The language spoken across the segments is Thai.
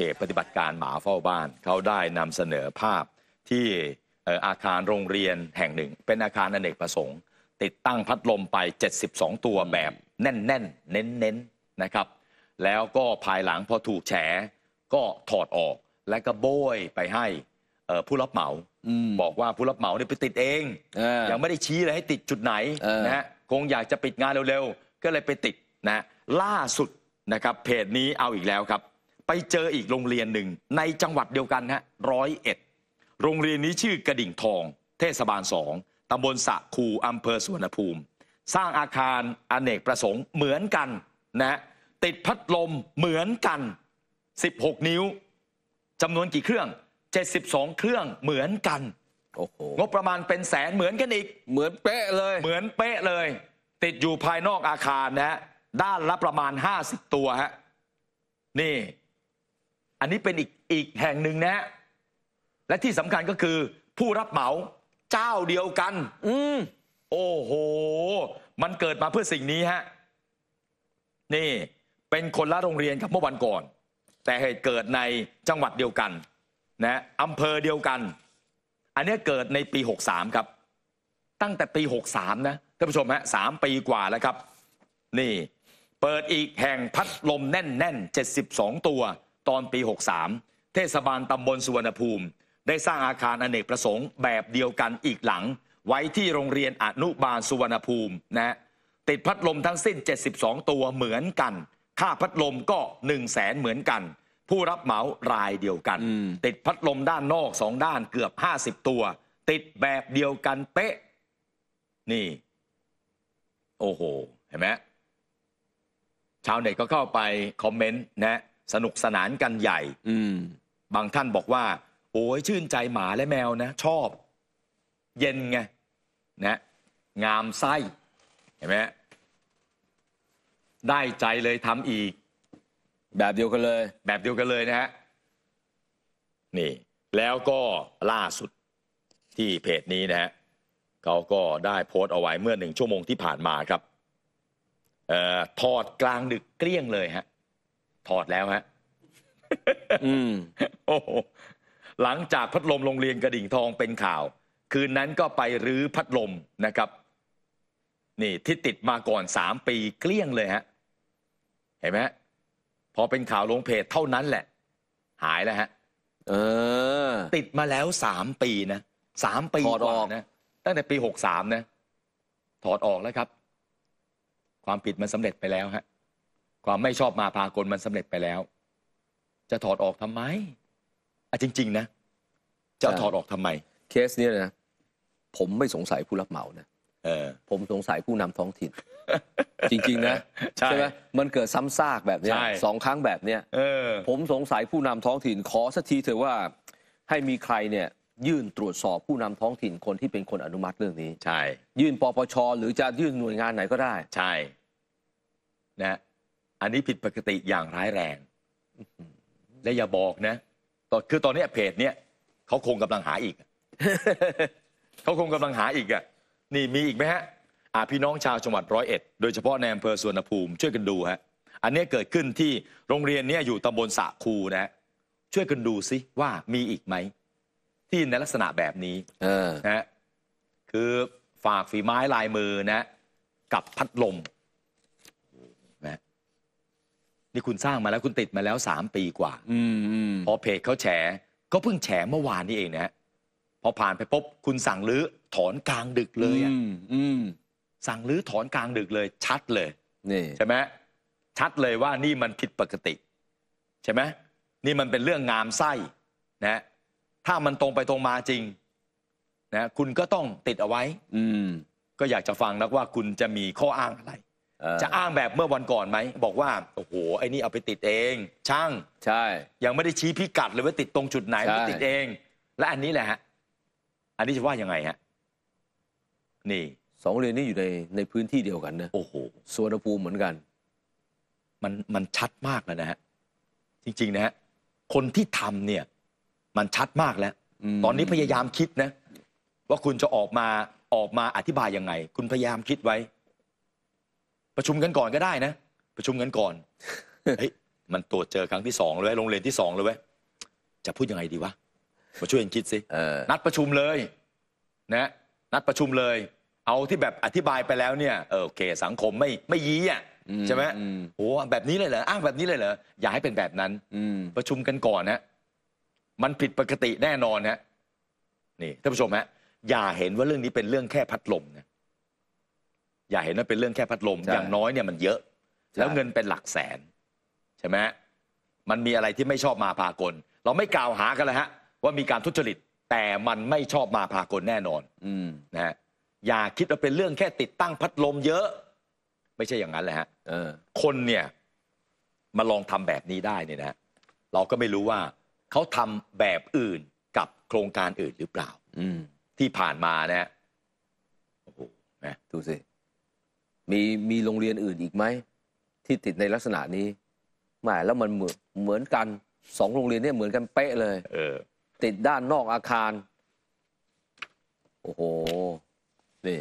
จปฏิบัติการหมาเฝ้าบ้านเขาได้นำเสนอภาพที่อาคารโรงเรียนแห่งหนึ่ง เป็นอาคารอเนกประสงค์ ติดตั้งพัดลมไป 72 ตัวแบบ แน่นแน่นเน้นเน้นนะครับ แล้วก็ภายหลังพอถูกแฉก็ถอดออกและก็โบยไปให้ผู้รับเหมาอมบอกว่าผู้รับเหมาเนี่ยไปติดเองเอยังไม่ได้ชี้เลยให้ติดจุดไหนนะฮะคงอยากจะปิดงานเร็วๆ ก็เลยไปติดนะฮะล่าสุดนะครับเพจนี้เอาอีกแล้วครับไปเจออีกโรงเรียนหนึ่งในจังหวัดเดียวกันฮะร้อยเอ็ดโรงเรียนนี้ชื่อกระดิ่งทอง เทศบาลสองตำบลสะคูอำเภอสุวรรณภูมิ สร้างอาคารอเนกประสงค์เหมือนกัน นะ ติดพัดลมเหมือนกัน 16 นิ้วจำนวนกี่เครื่อง 72 เครื่องเหมือนกันโอ้โหงบประมาณเป็นแสนเหมือนกันอีก เหมือนเป๊ะเลย เหมือนเป๊ะเลย ติดอยู่ภายนอกอาคารนะฮะด้านละประมาณ 50 ตัวฮะนี่อันนี้เป็น อีกอีกแห่งหนึ่งนะ และที่สำคัญก็คือ ผู้รับเหมาเจ้าเดียวกัน อืมโอ้โห มันเกิดมาเพื่อสิ่งนี้ฮะ นี่เป็นคนละโรงเรียนกับเมื่อวันก่อน แต่เหตุเกิดในจังหวัดเดียวกัน นะอำเภอเดียวกัน อันนี้เกิดในปี 63 ครับ ตั้งแต่ปี 63 นะท่านผู้ชมฮะสามปีกว่าแล้วครับ นี่ เปิดอีกแห่งพัดลมแน่นๆ72ตัวตอนปี63เทศบาลตำบลสุวรรณภูมิ ได้สร้างอาคารอนเนกประสงค์ แบบเดียวกันอีกหลัง ไว้ที่โรงเรียนอนุบาลสุวรรณภูมิ นะ ติดพัดลมทั้งสิ้น 72 ตัวเหมือนกันค่าพัดลมก็1 0 0 0 0แสนเหมือนกัน ผู้รับเหมารายเดียวกัน ติดพัดลมด้านนอกสองด้านเกือบ50ตัวติดแบบเดียวกันเป๊ะนี่ โอ้โหเห็นไหมชาวเน็ตก็เข้าไปคอมเมนต์นะสนุกสนานกันใหญ่ อืม บางท่านบอกว่า โอ้ยชื่นใจหมาและแมวนะ ชอบ เย็นไง นะ งามไส้ เห็นไหมได้ใจเลยทำอีก แบบเดียวกันเลย แบบเดียวกันเลยนะฮะนี่ แล้วก็ล่าสุดที่เพจนี้นะฮะเขาก็ได้โพสต์เอาไว้เมื่อหนึ่งชั่วโมงที่ผ่านมาครับ เอ่อถอดกลางดึกเกลี้ยงเลยฮะถอดแล้วฮะ อืม โอ้โห หลังจากพัดลมโรงเรียนกระดิ่งทองเป็นข่าว คืนนั้นก็ไปรื้อพัดลมนะครับ นี่ที่ติดมาก่อนสามปีเกลี้ยงเลยฮะ เห็นไหมพอเป็นข่าวลงเพจเท่านั้นแหละ หายแล้วฮะ เออ ติดมาแล้วสามปีนะสามปีกว่านะตั้งแต่ปีหกสามนะ ถอดออกแล้วครับ ความผิดมันสำเร็จไปแล้วฮะความไม่ชอบมาพากลมันสำเร็จไปแล้ว จะถอดออกทำไมอ่ะจริง ๆ นะ จะถอดออกทำไม เคสเนี้ยนะผมไม่สงสัยผู้รับเหมานะเออ ผมสงสัยผู้นำท้องถิ่นจริง ๆ นะใช่ไหมมันเกิดซ้ำซากแบบเนี้ยสองครั้งแบบเนี้ยผมสงสัยผู้นำท้องถิ่น ขอสักทีเถอะว่า ให้มีใครเนี่ย ยื่นตรวจสอบผู้นำท้องถิ่นคนที่เป็นคนอนุมัติเรื่องนี้ใช่ยื่นปปชหรือจะยื่นหน่วยงานไหนก็ได้ ใช่นะอันนี้ผิดปกติอย่างร้ายแรงและอย่าบอกนะ ตอนคือตอนนี้เพจเนี้ยเขาคงกำลังหาอีกเขาคงกำลังหาอีกอ่ะนี่มีอีกไหมฮะอาพี่น้องชาวจังหวัดร้อยเอ็ด โดยเฉพาะในอำเภอสวนภูมิช่วยกันดูฮะอันนี้เกิดขึ้นที่โรงเรียนเนี้ยอยู่ตำบลสะคูนะฮะช่วยกันดูซิว่ามีอีกไหม ที่ในลักษณะแบบนี้เออนะคือฝากฝีไม้ลายมือนะ กับพัดลมนี่คุณสร้างมาแล้วคุณติดมาแล้วสามปีกว่า อืพอเพจเขาแฉ ก็เพิ่งแฉเมื่อวานนี้เองนะพอผ่านไปปุ๊บคุณสั่งลื้อถอนกลางดึกเลยอ่ะสั่งลื้อถอนกลางดึกเลย ชัดเลยนี่ใช่ไหมชัดเลยว่านี่มันผิดปกติ ใช่ไหมนี่มันเป็นเรื่องงามไส้ นะ ถ้ามันตรงไปตรงมาจริงนะคุณก็ต้องติดเอาไว้อืมก็อยากจะฟังนักว่าคุณจะมีข้ออ้างอะไรจะอ้างแบบเมื่อวันก่อนไหมบอกว่าโอ้โหไอ้นี่เอาไปติดเอง ช่าง ใช่ ยังไม่ได้ชี้พิกัดเลยว่าติดตรงจุดไหนไม่ติดเอง และอันนี้แหละฮะอันนี้จะว่ายังไงฮะนี่สองเรียนนี้อยู่ในในพื้นที่เดียวกันนะโอ้โหสวนภูมิเหมือนกันมัน มันชัดมากแล้วนะฮะจริงๆ นะฮะคนที่ทำเนี่ย มันชัดมากแล้ว ตอนนี้พยายามคิดนะ ว่าคุณจะออกมาออกมาอธิบายยังไง คุณพยายามคิดไว้ประชุมกันก่อนก็ได้นะประชุมกันก่อนเฮ้ยมันตรวจเจอครั้งที่สองเลยโรงเรียนที่สองเลยเว้ยจะพูดยังไงดีวะมาช่วยกันคิดสินัดประชุมเลย นะ นัดประชุมเลย เอาที่แบบอธิบายไปแล้วเนี่ยเออโอเคสังคมไม่ไม่ยี้อ่ะใช่ไหมอ้โอ้แบบนี้เลยเหรออ้างแบบนี้เลยเหรออย่าให้เป็นแบบนั้น อืมประชุมกันก่อนนะมันผิดปกติแน่นอนนะนี่ท่านผู้ชมฮะอย่าเห็นว่าเรื่องนี้เป็นเรื่องแค่พัดลมนะอย่าเห็นว่าเป็นเรื่องแค่พัดลมอย่างน้อยเนี่ยมันเยอะ แล้วเงินเป็นหลักแสน ใช่ไหมมันมีอะไรที่ไม่ชอบมาพากลเราไม่กล่าวหากันเลยฮะว่ามีการทุจริตแต่มันไม่ชอบมาพากลแน่นอน อืนะฮะอย่าคิดว่าเป็นเรื่องแค่ติดตั้งพัดลมเยอะ ไม่ใช่อย่างนั้นแหละฮะออ คนเนี่ยมาลองทำแบบนี้ได้เนี่ยนะเราก็ไม่รู้ว่าเขาทำแบบอื่นกับโครงการอื่นหรือเปล่า อืที่ผ่านมานะฮะโอ้โหนะดูสิมีมีโรงเรียนอื่นอีกไหม ที่ติดในลักษณะนี้หมแล้วมันเหมือนเหมือนกันสองโรงเรียนเนี่ยเหมือนกันเป๊ะเลยเออติดด้านนอกอาคาร โอ้โหนี่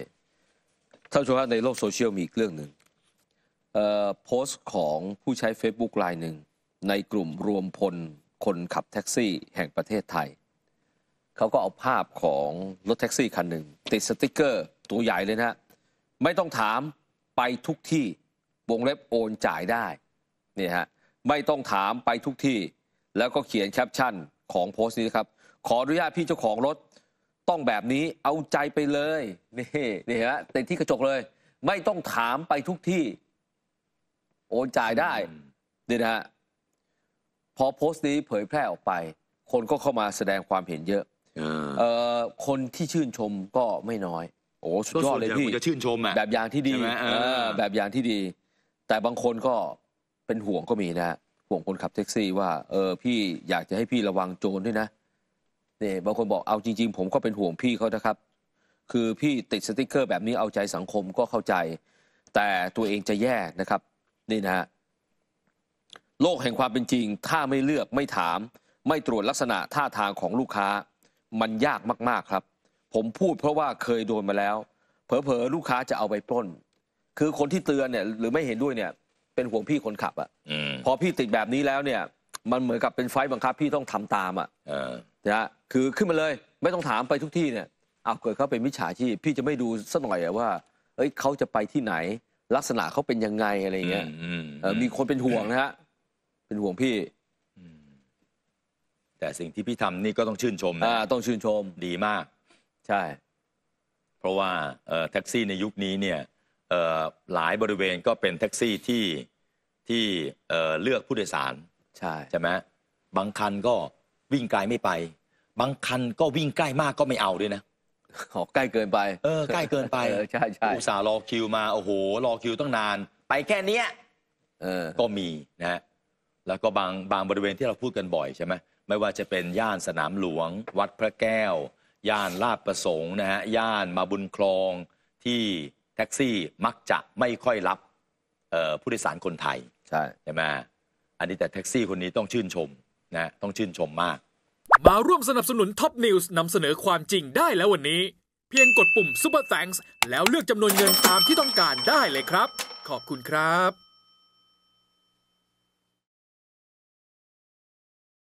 ท่านผู้ชมครับในโลกโซเชียลมีอีกเรื่องหนึ่งเออ่โพสต์ของผู้ใช้ Facebook ลายหนึ่งในกลุ่มรวมพลคนขับแท็กซี่แห่งประเทศไทย เขาก็เอาภาพของรถแท็กซี่คันหนึ่งติดสติกเกอร์ตัวใหญ่เลยนะไม่ต้องถามไปทุกที่วงเล็บโอนจ่ายได้นี่ฮะไม่ต้องถามไปทุกที่ แล้วก็เขียนแคปชั่น ของโพสต์นี้ครับ ขออนุญาตพี่เจ้าของรถต้องแบบนี้เอาใจไปเลยนี่นี่ฮะเต็ที่กระจกเลย ไม่ต้องถามไปทุกที่ โอนจ่ายได้นี่นะฮะพอโพสต์นี้เผยแพร่ออกไป คนก็เข้ามาแสดงความเห็นเยอะออคนที่ชื่นชมก็ไม่น้อยโอ้สุดยอดเลยพี่จะชื่นชมอ่ะแบบอย่างที่ดีแบบอย่างที่ดี แต่บางคนก็เป็นห่วงก็มีนะห่วงคนขับแท็กซี่ ว่า เออพี่อยากจะให้พี่ระวังโจรด้วยนะเนี่ยบางคนบอกเอาจริง ๆ ผมก็เป็นห่วงพี่เขานะครับ คือพี่ติดสติกเกอร์ แบบนี้เอาใจสังคมก็เข้าใจ แต่ตัวเองจะแย่นะครับ นี่นะฮะโลกแห่งความเป็นจริง ถ้าไม่เลือกไม่ถาม ไม่ตรวจลักษณะท่าทางของลูกค้า มันยากมากๆครับผมพูด เพราะว่าเคยโดนมาแล้วเผลอๆลูกค้าจะเอาไปปล้น คือคนที่เตือนเนี่ย หรือไม่เห็นด้วยเนี่ย เป็นห่วงพี่คนขับอะ่ะพอพี่ติดแบบนี้แล้ว เนี่ย มันเหมือนกับเป็นไฟล์บังคับพี่ต้องทำตาม อ่ะนะคือขึ้นมาเลย ไม่ต้องถามไปทุกที่เนี่ยเอาเกิดเขาเป็นมิจฉาชีพพี่จะไม่ดูสักหน่อยอว่าเอ้ยเขาจะไปที่ไหน ลักษณะเขาเป็นยังไงอะไรเงี้ยมีคนเป็นห่วงนะฮะเป็นห่วงพี่แต่สิ่งที่พี่ทำนี่ก็ต้องชื่นชมนะต้องชื่นชมดีมากใช่ เพราะว่าแท็กซี่ในยุคนี้เนี่ยหลายบริเวณก็เป็นแท็กซี่ที่ที่เลือกผู้โดยสารใช่ใช่ไหมบางคันก็วิ่งไกลไม่ไป บางคันก็วิ่งใกล้มากก็ไม่เอาด้วยนะอใกล้เกินไป เออใกล้เกินไปใช่ใช่อุตส่าห์รอคิวมาโอ้โหรอคิวตั้งนาน ไปแค่เนี้ยก็มีนะฮะแล้วก็บางบางบริเวณที่เราพูดกันบ่อยใช่ไหมไม่ว่าจะเป็นย่านสนามหลวง วัดพระแก้วย่านลาดประสงค์นะฮะย่านมาบุญคลอง ที่แท็กซี่มักจะไม่ค่อยรับ ผู้โดยสารคนไทยใช่ใช่ไหมอันนี้แต่แท็กซี่คนนี้ต้องชื่นชมนะต้องชื่นชมมากมาร่วมสนับสนุนท็อปนิวส์นำเสนอความจริงได้แล้ววันนี้ เพียงกดปุ่มป u ปอร์แฟ n k ์แล้วเลือกจำนวนเงินตามที่ต้องการได้เลยครับ ขอบคุณครับ